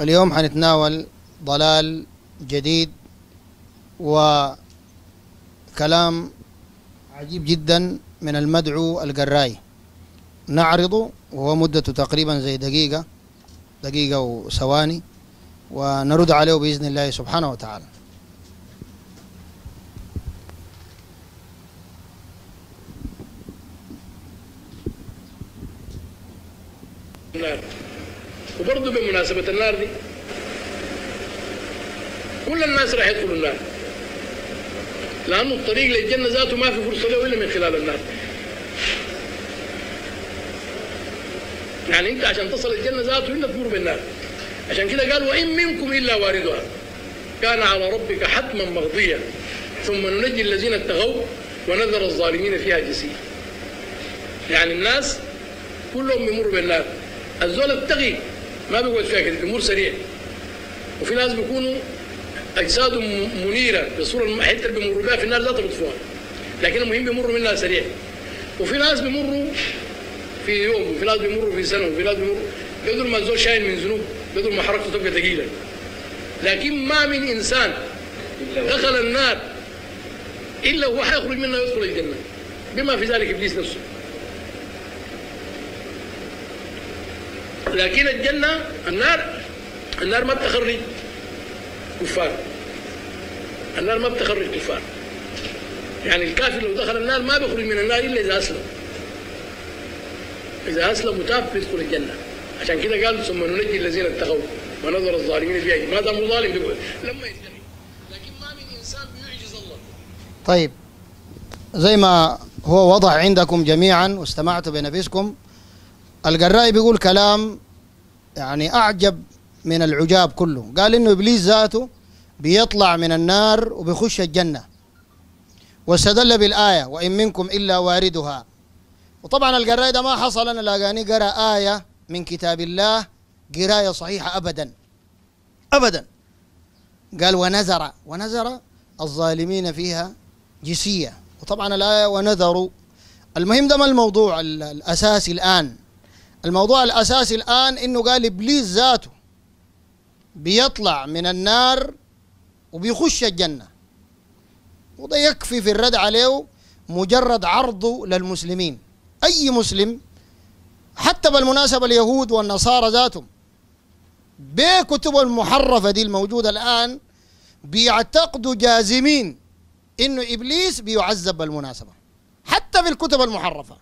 اليوم حنتناول ضلال جديد وكلام عجيب جدا من المدعو القراي نعرضه وهو مدته تقريبا زي دقيقة دقيقة وثواني ونرد عليه بإذن الله سبحانه وتعالى you. وبرضه بمناسبة النار دي كل الناس راح يدخلوا النار لأنه الطريق للجنة ذاته ما في فرصة له إلا من خلال النار يعني أنت عشان تصل الجنة ذاته إلا تمر بالنار عشان كده قال وإن منكم إلا واردها كان على ربك حتما مغضيا ثم ننجي الذين اتقوا ونذر الظالمين فيها جسيا يعني الناس كلهم يمروا بالنار الزول التقي ما بيقول ساكت الامور سريع وفي ناس بيكونوا اجسادهم منيره بصوره حتى اللي بيمروا بها في النار لا تطفوها لكن المهم بيمروا منها سريع وفي ناس بيمروا في يوم وفي ناس بيمروا في سنه وفي ناس بيمروا بدون ما الزول شايل من ذنوب بدون ما حركته تبقى ثقيله لكن ما من انسان دخل النار الا هو حيخرج منها ويدخل الجنه بما في ذلك ابليس نفسه لكن الجنة النار النار ما بتخرج كفار النار ما بتخرج كفار يعني الكافر لو دخل النار ما بيخرج من النار إلا إذا أسلم إذا أسلم وتاب بيدخل الجنة عشان كده قال ثم ننجي الذين اتقوا ونظر الظالمين في أي ما دام ظالم لما يتقل. لكن ما من إنسان بيعجز الله طيب زي ما هو وضع عندكم جميعا واستمعت بنفسكم القرائي بيقول كلام يعني أعجب من العجاب كله قال إنه إبليس ذاته بيطلع من النار وبيخش الجنة واستدل بالآية وإن منكم إلا واردها وطبعا القرائي ده ما حصل أنا لقاني قرأ آية من كتاب الله قراية صحيحة أبدا أبدا قال ونذر ونذر الظالمين فيها جسية وطبعا الآية ونذروا المهم ده ما الموضوع الأساسي الآن الموضوع الأساسي الآن إنه قال إبليس ذاته بيطلع من النار وبيخش الجنة وده يكفي في الرد عليه مجرد عرضه للمسلمين أي مسلم حتى بالمناسبة اليهود والنصارى ذاتهم بكتب المحرفة دي الموجودة الآن بيعتقدوا جازمين إنه إبليس بيعذب بالمناسبة حتى بالكتب المحرفة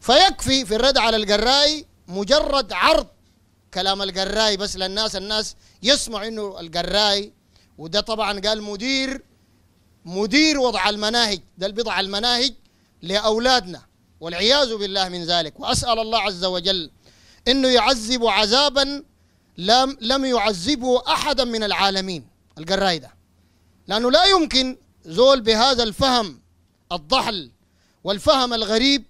فيكفي في الرد على القراي مجرد عرض كلام القراي بس للناس الناس يسمع انه القراي وده طبعا قال مدير مدير وضع المناهج ده البضع المناهج لأولادنا والعياذ بالله من ذلك وأسأل الله عز وجل أنه يعذب عذابا لم, لم يعذبه أحدا من العالمين القراي ده لأنه لا يمكن زول بهذا الفهم الضحل والفهم الغريب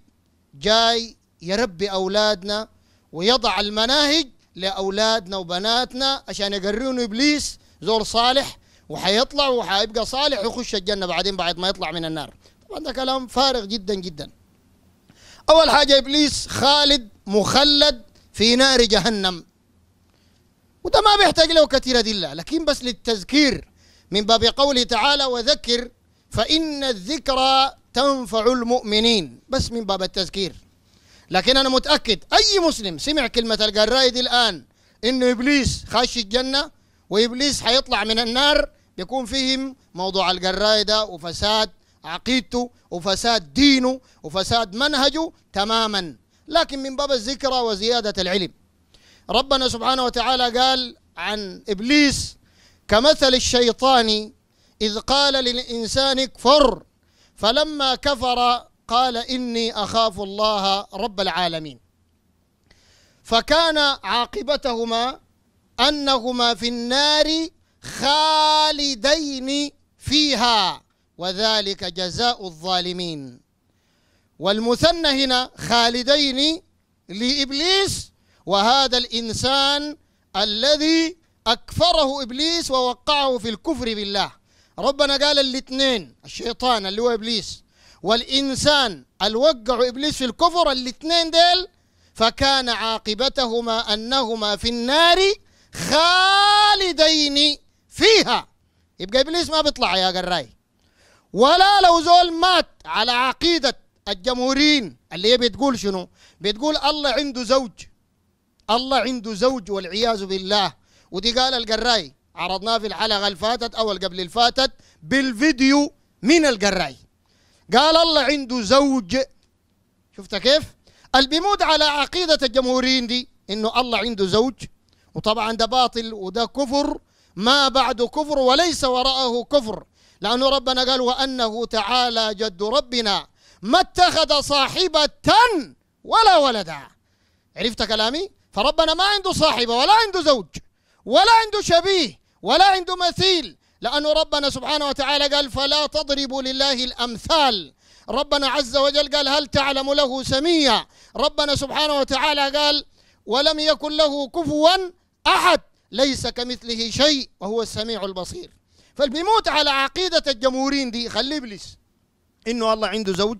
جاي يربي أولادنا ويضع المناهج لأولادنا وبناتنا عشان يقرونه إبليس زول صالح وحيطلع وحيبقى صالح ويخش الجنة بعدين بعد ما يطلع من النار طبعا ده كلام فارغ جدا جدا أول حاجة إبليس خالد مخلد في نار جهنم وده ما بيحتاج له كثير أدلة لكن بس للتذكير من باب قوله تعالى وذكر فإن الذكرى تنفع المؤمنين بس من باب التذكير لكن أنا متأكد أي مسلم سمع كلمة القرايد الآن إنه إبليس خاش الجنة وإبليس حيطلع من النار بيكون فيهم موضوع القرايده وفساد عقيدته وفساد دينه وفساد منهجه تماما لكن من باب الذكرى وزيادة العلم ربنا سبحانه وتعالى قال عن إبليس كمثل الشيطان إذ قال للإنسان اكفر فلما كفر قال إني أخاف الله رب العالمين فكان عاقبتهما أنهما في النار خالدين فيها وذلك جزاء الظالمين والمثنى هنا خالدين لإبليس وهذا الإنسان الذي أكفره إبليس ووقعه في الكفر بالله ربنا قال الاثنين الشيطان اللي هو ابليس والانسان الوقع ابليس في الكفر الاثنين ديل فكان عاقبتهما انهما في النار خالدين فيها يبقى ابليس ما بيطلع يا قراي ولا لو زول مات على عقيده الجمهورين اللي هي بتقول شنو؟ بتقول الله عنده زوج الله عنده زوج والعياذ بالله ودي قال القراي عرضناه في الحلقة الفاتت أو قبل الفاتت بالفيديو من القراي قال الله عنده زوج شفت كيف بيموت على عقيدة الجمهوريين دي إنه الله عنده زوج وطبعا ده باطل وده كفر ما بعد كفر وليس وراءه كفر لأنه ربنا قال وأنه تعالى جد ربنا ما اتخذ صاحبة ولا ولدا عرفت كلامي فربنا ما عنده صاحبة ولا عنده زوج ولا عنده شبيه ولا عنده مثيل لأنه ربنا سبحانه وتعالى قال فلا تضربوا لله الأمثال ربنا عز وجل قال هل تعلم له سميا ربنا سبحانه وتعالى قال ولم يكن له كفوا أحد ليس كمثله شيء وهو السميع البصير فالبيموت على عقيدة الجمهورين دي خلي إبليس إنه الله عنده زوج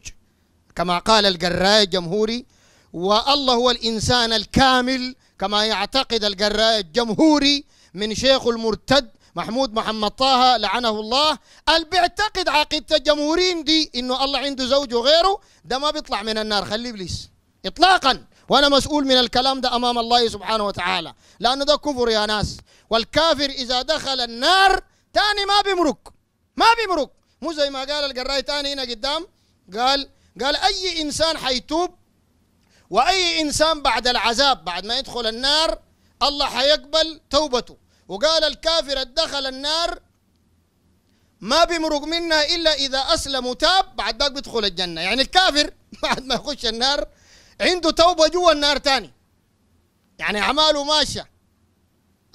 كما قال الجراء الجمهوري والله هو الإنسان الكامل كما يعتقد الجراء الجمهوري من شيخه المرتد محمود محمد طه لعنه الله اللي بيعتقد عقيده الجمهورين دي انه الله عنده زوج وغيره ده ما بيطلع من النار خليه ابليس اطلاقا وانا مسؤول من الكلام ده امام الله سبحانه وتعالى لانه ده كفر يا ناس والكافر اذا دخل النار تاني ما بيمرك ما بيمرك مو زي ما قال القراي تاني هنا قدام قال قال اي انسان حيتوب واي انسان بعد العذاب بعد ما يدخل النار الله حيقبل توبته وقال الكافر دخل النار ما بيمرق منها الا اذا اسلم وتاب بعد ذاك بيدخل الجنه يعني الكافر بعد ما يخش النار عنده توبه جوا النار تاني يعني اعماله ماشيه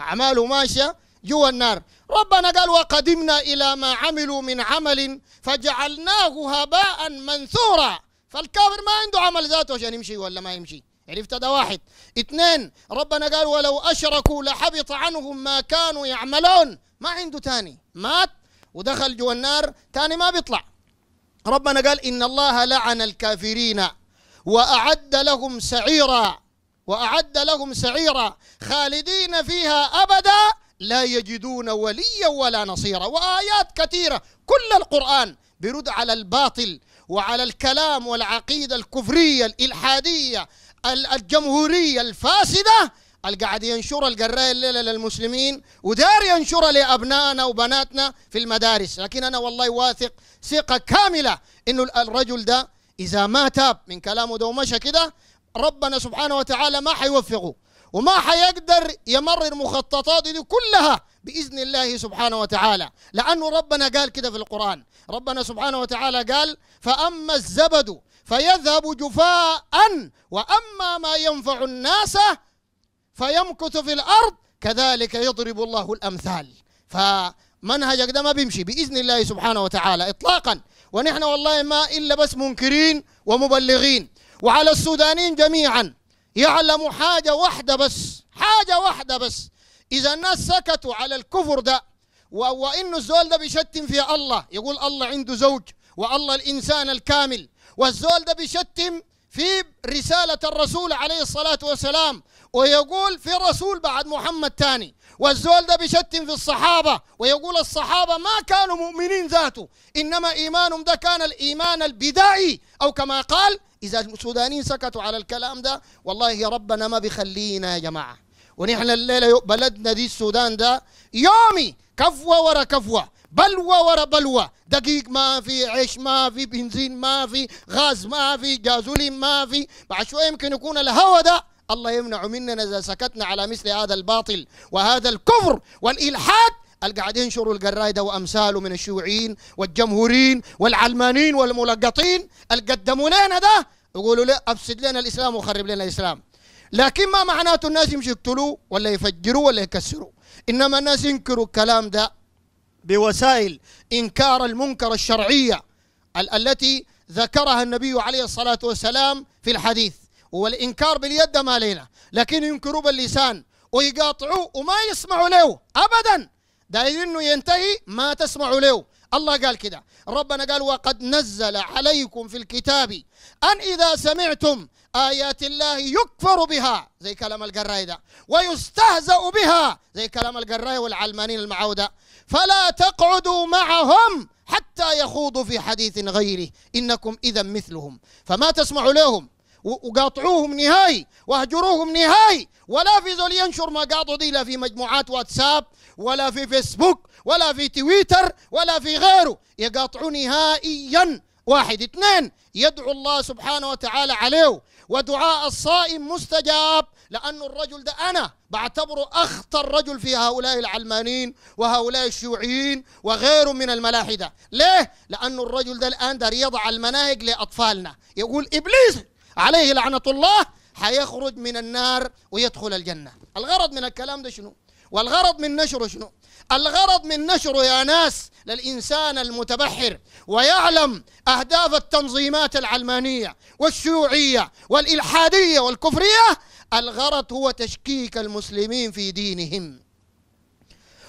اعماله ماشيه جوا النار ربنا قال وقدمنا الى ما عملوا من عمل فجعلناه هباء منثورا فالكافر ما عنده عمل ذاته عشان يمشي ولا ما يمشي عرفت يعني ده واحد اثنين ربنا قال ولو أشركوا لحبط عنهم ما كانوا يعملون ما عنده تاني مات ودخل جوا النار تاني ما بيطلع ربنا قال إن الله لعن الكافرين وأعد لهم سعيرا وأعد لهم سعيرا خالدين فيها أبدا لا يجدون وليا ولا نصيرا وآيات كثيرة كل القرآن بيرد على الباطل وعلى الكلام والعقيدة الكفرية الإلحادية الجمهورية الفاسدة اللي قاعد ينشر القراية الليلة للمسلمين ودار ينشرها لأبنائنا وبناتنا في المدارس لكن أنا والله واثق ثقة كاملة إنه الرجل ده إذا ما تاب من كلامه ده ومشى كده ربنا سبحانه وتعالى ما حيوفقه وما حيقدر يمرر مخططاته دي كلها باذن الله سبحانه وتعالى لانه ربنا قال كده في القران ربنا سبحانه وتعالى قال فاما الزبد فيذهب جفاء وأما ما ينفع الناس فيمكث في الأرض كذلك يضرب الله الأمثال فمنهجك ده ما بيمشي بإذن الله سبحانه وتعالى إطلاقا ونحن والله ما إلا بس منكرين ومبلغين وعلى السودانيين جميعا يعلموا حاجة واحدة بس حاجة واحدة بس إذا الناس سكتوا على الكفر ده وإنه الزول ده بيشتم في الله يقول الله عنده زوج والله الإنسان الكامل والزول ده بيشتم في رسالة الرسول عليه الصلاة والسلام ويقول في رسول بعد محمد تاني والزول ده بيشتم في الصحابة ويقول الصحابة ما كانوا مؤمنين ذاته إنما إيمانهم ده كان الإيمان البدائي أو كما قال إذا السودانيين سكتوا على الكلام ده والله يا ربنا ما بيخلينا يا جماعة ونحن الليلة بلدنا دي السودان ده يومي كفوة ورا كفوة بلوى ورا بلوى دقيق ما في عيش ما في بنزين ما في غاز ما في جازولين ما في بعد شويه يمكن يكون الهوى ده الله يمنع مننا اذا سكتنا على مثل هذا الباطل وهذا الكفر والالحاد القاعد ينشروا القرايده وامثاله من الشيوعيين والجمهوريين والعلمانيين والملقطين القدموا لنا ده يقولوا لا افسد لنا الاسلام وخرب لنا الاسلام لكن ما معناته الناس يمشوا يقتلوه ولا يفجروه ولا يكسروه انما الناس ينكروا الكلام ده بوسائل إنكار المنكر الشرعية التي ذكرها النبي عليه الصلاة والسلام في الحديث والإنكار باليد ما لينا لكن ينكروا باللسان ويقاطعوه وما يسمعوا له أبدا داير إنه ينتهي ما تسمعوا له الله قال كده ربنا قال وقد نزل عليكم في الكتاب أن إذا سمعتم آيات الله يكفر بها زي كلام القرائدة ده ويستهزأ بها زي كلام القرائدة والعلمانين المعودة فلا تقعدوا معهم حتى يخوضوا في حديث غيره إنكم إذا مثلهم فما تسمعوا لهم وقاطعوهم نهائي واهجروهم نهائي ولا في زول ينشر قاطعوا دي لا في مجموعات واتساب ولا في فيسبوك ولا في تويتر ولا في غيره يقاطعوا نهائيا واحد اثنين يدعو الله سبحانه وتعالى عليه ودعاء الصائم مستجاب لأن الرجل ده أنا بعتبره أخطر رجل في هؤلاء العلمانيين وهؤلاء الشيوعيين وغيرهم من الملاحدة ليه؟ لأن الرجل ده الآن ده يضع المناهج لأطفالنا يقول إبليس عليه لعنة الله حيخرج من النار ويدخل الجنة الغرض من الكلام ده شنو؟ والغرض من نشره شنو الغرض من نشره يا ناس للإنسان المتبحر ويعلم أهداف التنظيمات العلمانية والشيوعية والإلحادية والكفرية الغرض هو تشكيك المسلمين في دينهم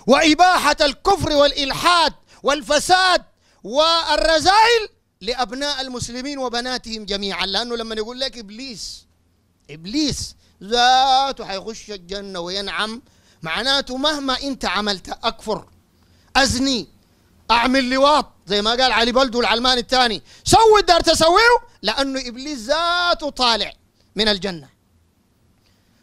وإباحة الكفر والإلحاد والفساد والرذائل لأبناء المسلمين وبناتهم جميعا لأنه لما يقول لك إبليس إبليس ذاته حيخش الجنة وينعم معناته مهما انت عملت اكفر ازني اعمل لواط زي ما قال علي بلدو العلماني الثاني سوي الدار تسويه لانه ابليس ذاته طالع من الجنه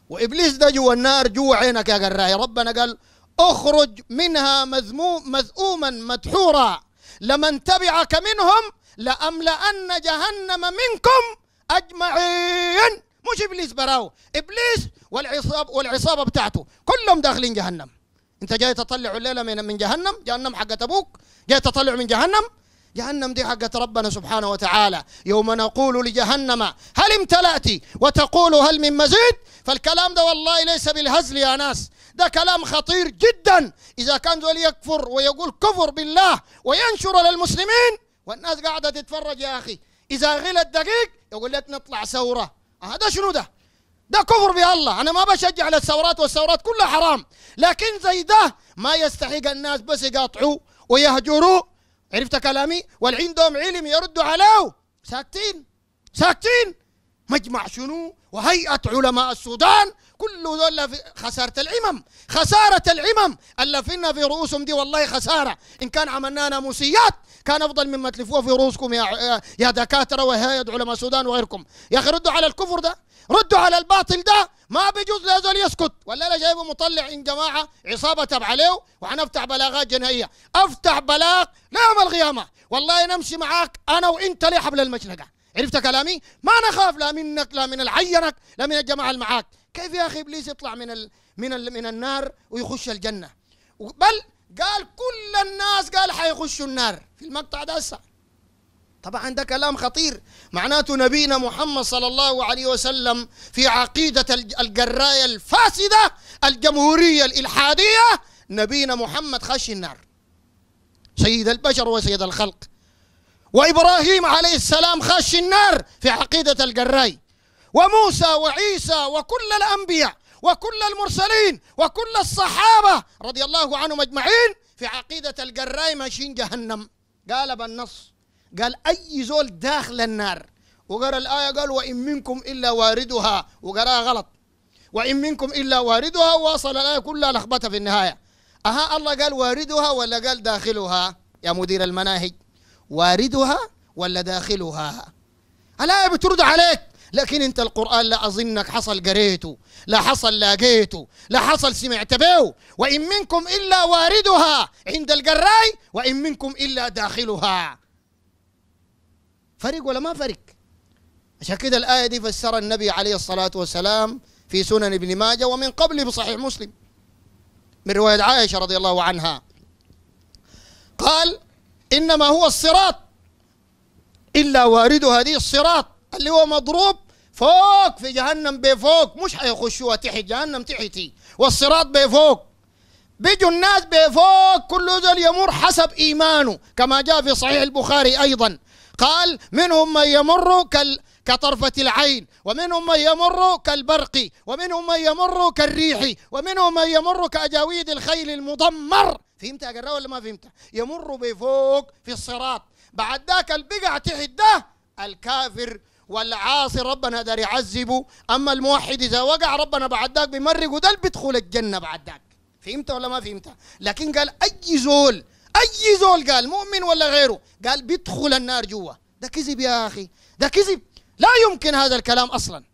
وابليس ده جوا النار جوا عينك يا قراي ربنا قال اخرج منها مذموم مذءوما مدحورا لمن تبعك منهم لأملأن جهنم منكم أجمعين مش ابليس براو ابليس والعصاب والعصابه بتاعته كلهم داخلين جهنم انت جاي تطلع الليله من من جهنم جهنم حقت ابوك جاي تطلع من جهنم جهنم دي حقت ربنا سبحانه وتعالى يوم نقول لجهنم هل امتلأت وتقول هل من مزيد فالكلام ده والله ليس بالهزل يا ناس ده كلام خطير جدا إذا كان ذول يكفر ويقول كفر بالله وينشر للمسلمين والناس قاعدة تتفرج يا أخي إذا غلى الدقيق يقول لك نطلع ثورة هذا شنو ده ده كفر بالله انا ما بشجع على الثورات والثورات كلها حرام لكن زي ده ما يستحق الناس بس يقاطعوه ويهجروا عرفت كلامي والعندهم علم يردوا عليه ساكتين ساكتين مجمع شنو وهيئة علماء السودان كل ذول خسارة العمم خسارة العمم اللي فينا في رؤوسهم دي والله خسارة إن كان عملنا ناموسيات كان أفضل مما تلفوه في رؤوسكم يا يا دكاترة وهيئة علماء السودان وغيركم يا أخي ردوا على الكفر ده ردوا على الباطل ده ما بيجوز لهذول يسكت ولا لا جايبه مطلع إن جماعة عصابة تبع عليه وحنفتح بلاغات جنائية أفتح بلاغ ليوم القيامة والله نمشي معاك أنا وإنت لحبل المشنقة عرفت كلامي؟ ما نخاف لا منك لا من العينك لا من الجماعه اللي معاك، كيف يا اخي ابليس يطلع من ال من ال من النار ويخش الجنه؟ بل قال كل الناس قال حيخشوا النار في المقطع ده هسه طبعا ده كلام خطير معناته نبينا محمد صلى الله عليه وسلم في عقيدة الجراية الفاسدة الجمهورية الإلحادية نبينا محمد خش النار سيد البشر وسيد الخلق وإبراهيم عليه السلام خش النار في عقيدة الجراي وموسى وعيسى وكل الأنبياء وكل المرسلين وكل الصحابة رضي الله عنهم أجمعين في عقيدة الجراي ماشيين جهنم قال بالنص قال أي زول داخل النار وقرأ الآية قال وإن منكم إلا واردها وقراها غلط وإن منكم إلا واردها واصل الآية كلها لخبطة في النهاية أها الله قال واردها ولا قال داخلها يا مدير المناهج واردها ولا داخلها الآية بترد عليك لكن انت القرآن لا أظنك حصل قريته لا حصل لاقيته لا حصل سمعت به وإن منكم إلا واردها عند القراي وإن منكم إلا داخلها فرق ولا ما فرق عشان كده الآية دي فسرها النبي عليه الصلاة والسلام في سنن ابن ماجه ومن قبله بصحيح مسلم من رواية عائشة رضي الله عنها قال إنما هو الصراط إلا وارد هذه الصراط اللي هو مضروب فوق في جهنم بفوق مش حيخشوها تحت جهنم تحتي والصراط بفوق بيجوا الناس بفوق كل ذل يمر حسب إيمانه كما جاء في صحيح البخاري أيضا قال منهم من يمر كال كطرفة العين ومنهم من يمر كالبرق ومنهم من يمر كالريح ومنهم من يمر كأجاويد الخيل المضمر فهمت يا ولا ما فهمت يمر بفوق في الصراط بعد ذاك البقع تحت ده الكافر والعاصي ربنا دار يعذبه اما الموحد اذا وقع ربنا بعد ذاك بمرق وده بيدخل الجنه بعد ذاك فهمت ولا ما فهمت لكن قال اي زول اي زول قال مؤمن ولا غيره قال بيدخل النار جوا ده كذب يا اخي ده كذب لا يمكن هذا الكلام أصلا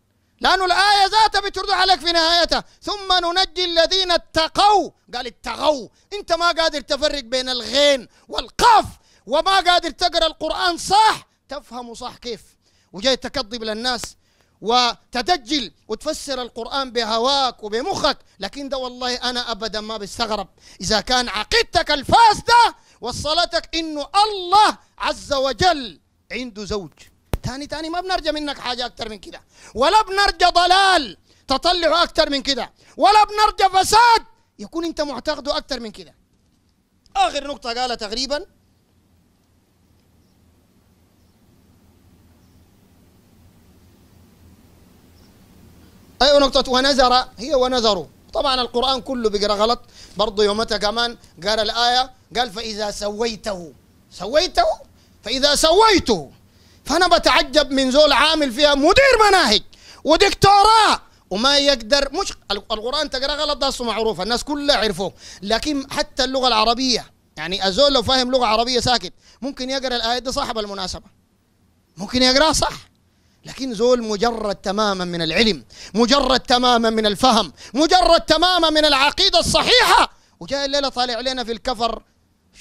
لأن الآية ذاتها بترد عليك في نهايتها ثم ننجي الذين اتقوا قال اتقوا أنت ما قادر تفرق بين الغين والقاف وما قادر تقرأ القرآن صح تفهمه صح كيف وجاي تكذب للناس وتدجل وتفسر القرآن بهواك وبمخك لكن ده والله أنا أبدا ما بستغرب إذا كان عقيدتك الفاسدة وصلتك إنه الله عز وجل عنده زوج تاني تاني ما بنرجى منك حاجه اكثر من كده ولا بنرجى ضلال تطلعه اكثر من كده ولا بنرجى فساد يكون انت معتقده اكثر من كده اخر نقطه قالها تقريبا أي أيوة نقطة ونذر هي ونذروا طبعا القرآن كله بيقرأ غلط برضه يومتها كمان قال الآية قال فإذا سويته سويته فإذا سويته فأنا بتعجب من زول عامل فيها مدير مناهج ودكتوراه وما يقدر مش القرآن تقرأ غلط ده معروف الناس كلها عرفوه لكن حتى اللغة العربية يعني الزول لو فاهم لغة عربية ساكت ممكن يقرأ الآية دي صاحب المناسبة ممكن يقرأها صح لكن زول مجرد تماما من العلم مجرد تماما من الفهم مجرد تماما من العقيدة الصحيحة وجاء الليلة طالع علينا في الكفر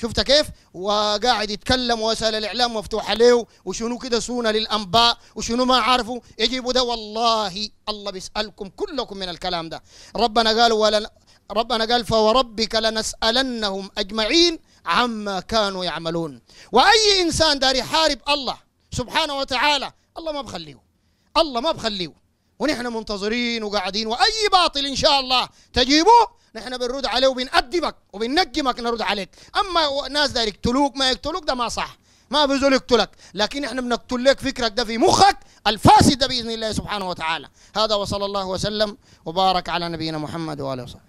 شفت كيف وقاعد يتكلم وسائل الاعلام مفتوحه له وشنو كده سونا للانباء وشنو ما عارفه يجيبوا ده والله الله بيسالكم كلكم من الكلام ده ربنا قال ولا ربنا قال فوربك لنسالنهم اجمعين عما كانوا يعملون واي انسان داري يحارب الله سبحانه وتعالى الله ما بخليه الله ما بخليه ونحن منتظرين وقاعدين واي باطل ان شاء الله تجيبه نحن بنرد عليه وبنأدبك وبنجمك نرد عليك اما ناس داير يقتلوك ما يقتلوك ده ما صح ما بزول يقتلك لكن احنا بنقتل لك فكرك ده في مخك الفاسد باذن الله سبحانه وتعالى هذا وصلى الله وسلم وبارك على نبينا محمد واله وصحبه